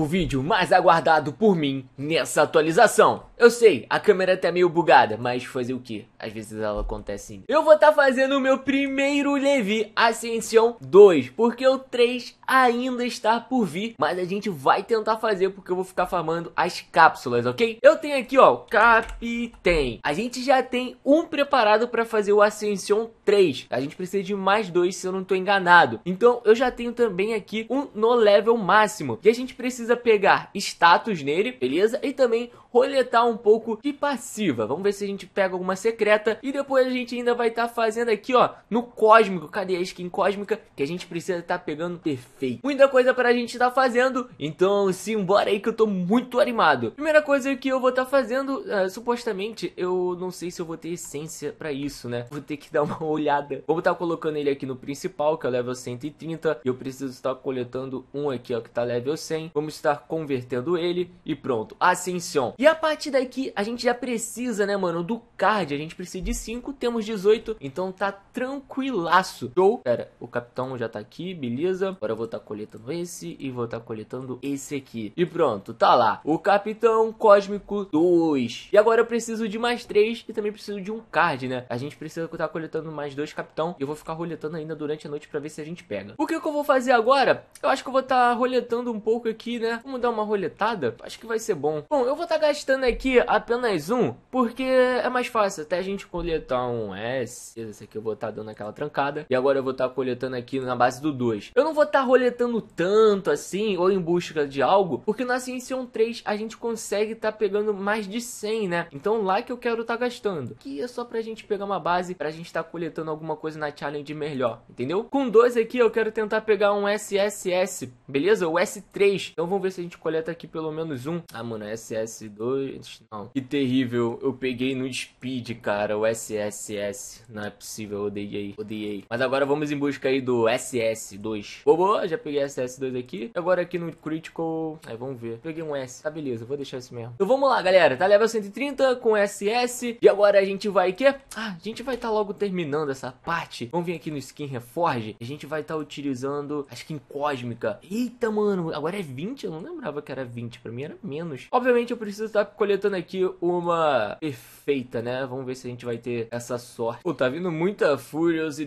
O vídeo mais aguardado por mim nessa atualização. Eu sei, a câmera tá meio bugada, mas fazer o que? Às vezes ela acontece. Eu vou estar tá fazendo o meu primeiro Levi Ascension 2, porque o 3 ainda está por vir, mas a gente vai tentar fazer porque eu vou ficar farmando as cápsulas, ok? Eu tenho aqui, ó, Capitém. A gente já tem um preparado para fazer o Ascension 3. A gente precisa de mais dois, se eu não tô enganado. Então, eu já tenho também aqui um no level máximo. E a gente precisa precisa pegar status nele, beleza? E também roletar um pouco de passiva. Vamos ver se a gente pega alguma secreta e depois a gente ainda vai estar tá fazendo aqui, ó, no cósmico. Cadê a skin cósmica que a gente precisa estar tá pegando perfeito? Muita coisa pra gente estar tá fazendo, então simbora aí que eu tô muito animado. Primeira coisa que eu vou estar tá fazendo, uh, supostamente, eu não sei se eu vou ter essência pra isso, né? Vou ter que dar uma olhada. Vou estar tá colocando ele aqui no principal, que é o level 130, e eu preciso estar coletando um aqui, ó, que tá level 100. Vamos estar convertendo ele e pronto. Ascensão. E a partir daqui, a gente já precisa, né, mano, do card. A gente precisa de 5, temos 18, então tá tranquilaço. Show. Pera, o capitão já tá aqui, beleza. Agora eu vou estar tá coletando esse e vou estar tá coletando esse aqui. E pronto, tá lá. O capitão cósmico 2. E agora eu preciso de mais 3 e também preciso de um card, né? A gente precisa estar tá coletando mais dois capitão. E eu vou ficar roletando ainda durante a noite pra ver se a gente pega. O que, que eu vou fazer agora? Eu acho que eu vou estar tá roletando um pouco aqui, né? Vamos dar uma roletada? Acho que vai ser bom. Bom, eu vou estar tá gastando aqui apenas um, porque é mais fácil até a gente coletar um S. Esse aqui eu vou estar tá dando aquela trancada. E agora eu vou estar tá coletando aqui na base do 2. Eu não vou estar tá roletando tanto assim, ou em busca de algo, porque na Ascension 3 a gente consegue estar tá pegando mais de 100, né? Então lá que eu quero estar tá gastando. Que é só pra gente pegar uma base, pra gente estar tá coletando alguma coisa na challenge melhor, entendeu? Com dois aqui eu quero tentar pegar um SSS, beleza? O S3. Então vamos ver se a gente coleta aqui pelo menos um. Ah, mano, SS2 2. Não. Que terrível. Eu peguei no Speed, cara. O SSS. Não é possível. Odeiei. Odeiei. Mas agora vamos em busca aí do SS2. Bobo, já peguei SS2 aqui. Agora aqui no Critical. Aí vamos ver. Peguei um S. Tá beleza. Vou deixar esse mesmo. Então vamos lá, galera. Tá level 130 com SS. E agora a gente vai que? Ah, a gente vai estar tá logo terminando essa parte. Vamos vir aqui no Skin Reforge. A gente vai estar tá utilizando a skin cósmica. Eita, mano. Agora é 20. Eu não lembrava que era 20. Pra mim era menos. Obviamente eu preciso tá coletando aqui uma perfeita, né? Vamos ver se a gente vai ter essa sorte. Pô, tá vindo muita Furious e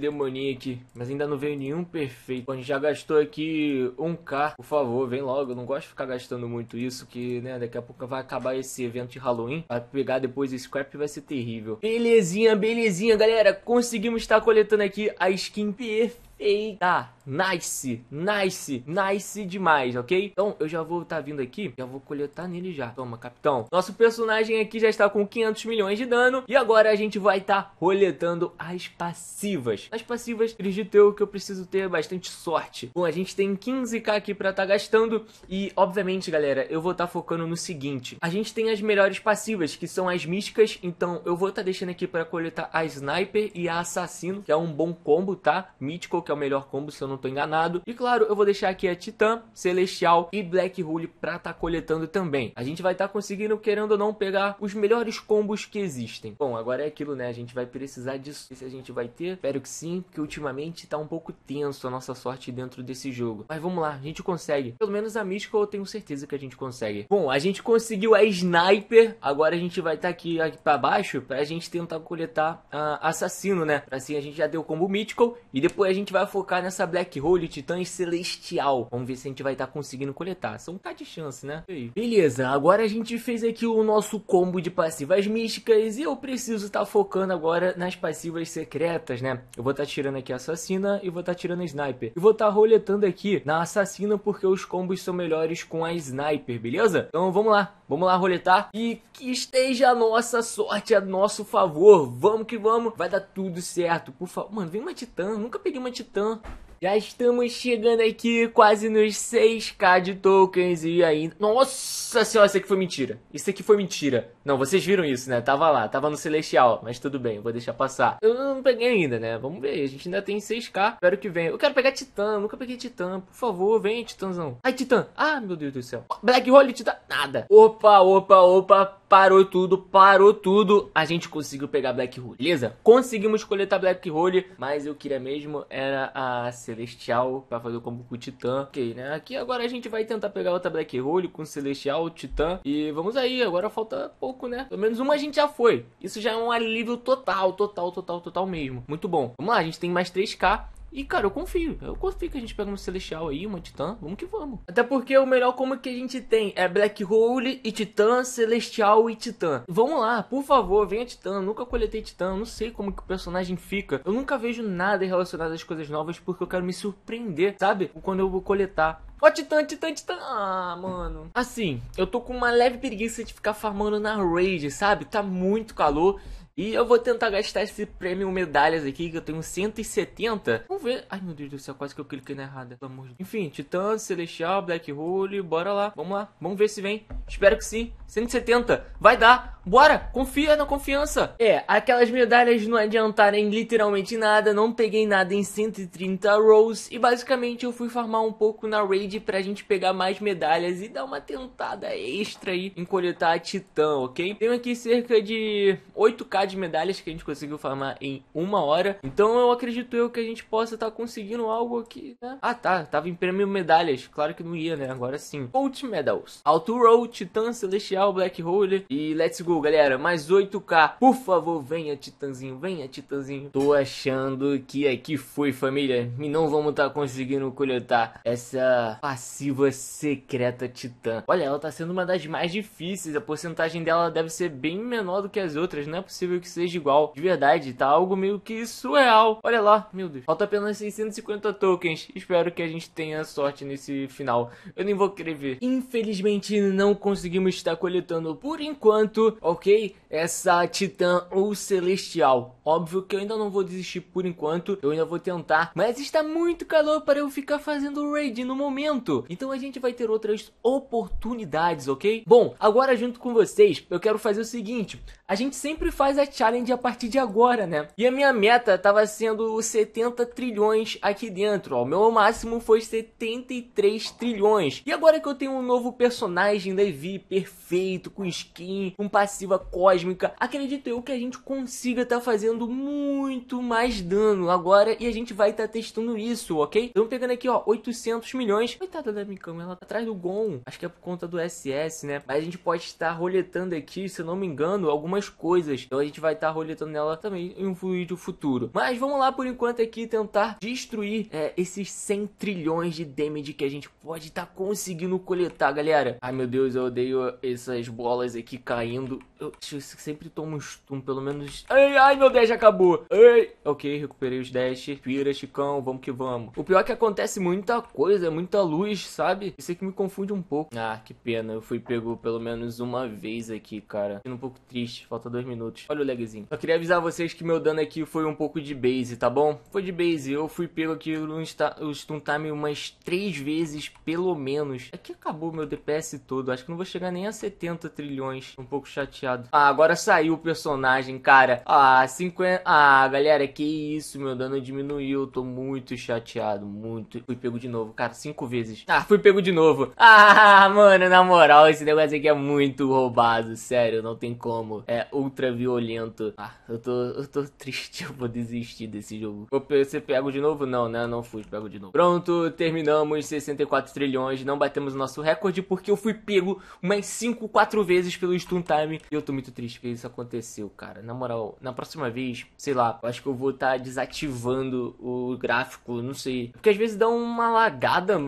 aqui. mas ainda não veio nenhum perfeito. Pô, a gente já gastou aqui um k Por favor, vem logo. Eu não gosto de ficar gastando muito isso, que, né, daqui a pouco vai acabar esse evento de Halloween. Vai pegar depois o scrap vai ser terrível. Belezinha, belezinha, galera. Conseguimos estar coletando aqui a skin perfeita Eita, nice, nice, nice demais, ok? Então, eu já vou estar tá vindo aqui, já vou coletar nele já. Toma, capitão. Nosso personagem aqui já está com 500 milhões de dano. E agora a gente vai estar tá roletando as passivas. As passivas, acredito eu que eu preciso ter bastante sorte. Bom, a gente tem 15k aqui para estar tá gastando. E, obviamente, galera, eu vou estar tá focando no seguinte. A gente tem as melhores passivas, que são as místicas. Então, eu vou estar tá deixando aqui para coletar a Sniper e a Assassino, que é um bom combo, tá? Mítico, que é que é o melhor combo, se eu não tô enganado. E claro, eu vou deixar aqui a Titã, Celestial e Black Hole pra tá coletando também. A gente vai estar tá conseguindo, querendo ou não, pegar os melhores combos que existem. Bom, agora é aquilo, né? A gente vai precisar disso. Se a gente vai ter, espero que sim, porque ultimamente tá um pouco tenso a nossa sorte dentro desse jogo. Mas vamos lá, a gente consegue. Pelo menos a mística eu tenho certeza que a gente consegue. Bom, a gente conseguiu a Sniper, agora a gente vai estar tá aqui, aqui pra baixo pra gente tentar coletar uh, Assassino, né? Assim a gente já deu o combo Mythical e depois a gente vai vai focar nessa Black Hole Titã Celestial. Vamos ver se a gente vai estar tá conseguindo coletar. São tá de chance, né? Beleza, agora a gente fez aqui o nosso combo de passivas místicas e eu preciso estar tá focando agora nas passivas secretas, né? Eu vou estar tá tirando aqui a assassina e vou estar tá tirando a sniper. E vou estar tá roletando aqui na assassina porque os combos são melhores com a sniper, beleza? Então vamos lá. Vamos lá roletar e que esteja a nossa sorte a nosso favor. Vamos que vamos, vai dar tudo certo. Por favor, mano, vem uma titã, Eu nunca peguei uma titã. Já estamos chegando aqui quase nos 6k de tokens e ainda... Nossa senhora, isso aqui foi mentira. Isso aqui foi mentira. Não, vocês viram isso, né? Tava lá, tava no Celestial, mas tudo bem, vou deixar passar. Eu não peguei ainda, né? Vamos ver, a gente ainda tem 6k. Espero que venha. Eu quero pegar Titã, nunca peguei Titã. Por favor, vem, Titãzão. Ai, Titã. Ah, meu Deus do céu. Black Hole, Titã. Nada. Opa, opa, opa parou tudo, parou tudo, a gente conseguiu pegar Black Hole, beleza? Conseguimos coletar Black Hole, mas eu queria mesmo era a Celestial para fazer o combo com o Titã. Ok, né? Aqui agora a gente vai tentar pegar outra Black Hole com o Celestial, o Titã. E vamos aí, agora falta pouco, né? Pelo menos uma a gente já foi. Isso já é um alívio total, total, total, total mesmo. Muito bom. Vamos lá, a gente tem mais 3K. E, cara, eu confio. Eu confio que a gente pega uma Celestial aí, uma Titã. Vamos que vamos. Até porque o melhor como que a gente tem é Black Hole e Titã, Celestial e Titã. Vamos lá, por favor, venha Titã. Eu nunca coletei Titã. Eu não sei como que o personagem fica. Eu nunca vejo nada relacionado às coisas novas porque eu quero me surpreender, sabe? Quando eu vou coletar. Ó, oh, Titã, Titã, Titã. Ah, mano. Assim, eu tô com uma leve preguiça de ficar farmando na raid, sabe? Tá muito calor. E eu vou tentar gastar esse prêmio medalhas aqui, que eu tenho 170. Vamos ver. Ai, meu Deus do céu, quase que eu cliquei na errada. Pelo amor de Deus. Enfim, Titã, Celestial, Black Hole, bora lá. Vamos lá, vamos ver se vem. Espero que sim. 170, vai dar. Bora, confia na confiança. É, aquelas medalhas não adiantarem literalmente nada, não peguei nada em 130 rolls. E basicamente eu fui farmar um pouco na raid pra gente pegar mais medalhas e dar uma tentada extra aí em coletar a Titã, ok? Tenho aqui cerca de 8k quantidade de medalhas que a gente conseguiu farmar em uma hora. Então eu acredito eu que a gente possa estar tá conseguindo algo aqui, né? Ah tá, tava em prêmio medalhas, claro que não ia, né? Agora sim. Gold Medals, Alturo, Titã Celestial, Black Hole e let's go, galera. Mais 8k. Por favor, venha Titãzinho, venha Titãzinho. Tô achando que aqui foi, família. E não vamos estar tá conseguindo coletar essa passiva secreta Titã. Olha, ela tá sendo uma das mais difíceis. A porcentagem dela deve ser bem menor do que as outras, não é possível que seja igual. De verdade, tá algo meio que surreal. Olha lá, meu Deus. Falta apenas 650 tokens. Espero que a gente tenha sorte nesse final. Eu nem vou querer ver. Infelizmente, não conseguimos estar coletando por enquanto, ok? Essa titã ou celestial. Óbvio que eu ainda não vou desistir por enquanto. Eu ainda vou tentar. Mas está muito calor para eu ficar fazendo raid no momento. Então a gente vai ter outras oportunidades, ok? Bom, agora junto com vocês, eu quero fazer o seguinte. A gente sempre faz a a challenge a partir de agora, né? E a minha meta tava sendo 70 trilhões aqui dentro, ó. O meu máximo foi 73 trilhões. E agora que eu tenho um novo personagem da ev perfeito, com skin, com passiva cósmica, acredito eu que a gente consiga tá fazendo muito mais dano agora e a gente vai tá testando isso, ok? Então pegando aqui, ó, 800 milhões. Coitada da cama ela tá atrás do Gon. Acho que é por conta do SS, né? Mas a gente pode estar roletando aqui, se eu não me engano, algumas coisas. Então a gente vai estar tá roletando nela também em um vídeo futuro. Mas vamos lá por enquanto aqui tentar destruir é, esses 100 trilhões de damage que a gente pode estar tá conseguindo coletar, galera. Ai meu Deus, eu odeio essas bolas aqui caindo. Eu, eu sempre tomo um stun, pelo menos... Ai, ai meu dash acabou. Ai. Ok, recuperei os dash. Pira, Chicão, vamos que vamos. O pior é que acontece muita coisa, muita luz, sabe? Isso aqui me confunde um pouco. Ah, que pena. Eu fui pego pelo menos uma vez aqui, cara. Fiquei um pouco triste. Falta dois minutos. Olha eu lagzinho. Só queria avisar vocês que meu dano aqui foi um pouco de base, tá bom? Foi de base, eu fui pego aqui no stun time umas 3 vezes, pelo menos. Aqui é acabou meu DPS todo, acho que não vou chegar nem a 70 trilhões. Um pouco chateado. Ah, agora saiu o personagem, cara. Ah, 50... Ah, galera, que isso, meu dano diminuiu, tô muito chateado, muito. Fui pego de novo, cara, 5 vezes. Ah, fui pego de novo. Ah, mano, na moral, esse negócio aqui é muito roubado, sério, não tem como. É ultra violento ah, eu tô, eu tô triste, eu vou desistir desse jogo. você pega pego de novo? Não, né? Não fui pego de novo. Pronto, terminamos 64 trilhões. Não batemos o nosso recorde porque eu fui pego umas 5, 4 vezes pelo Stun Time. E eu tô muito triste que isso aconteceu, cara. Na moral, na próxima vez, sei lá, acho que eu vou estar tá desativando o gráfico, não sei. Porque às vezes dá uma lagada, eu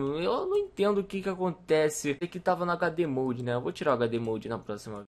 não entendo o que que acontece. É que tava no HD Mode, né? Eu vou tirar o HD Mode na próxima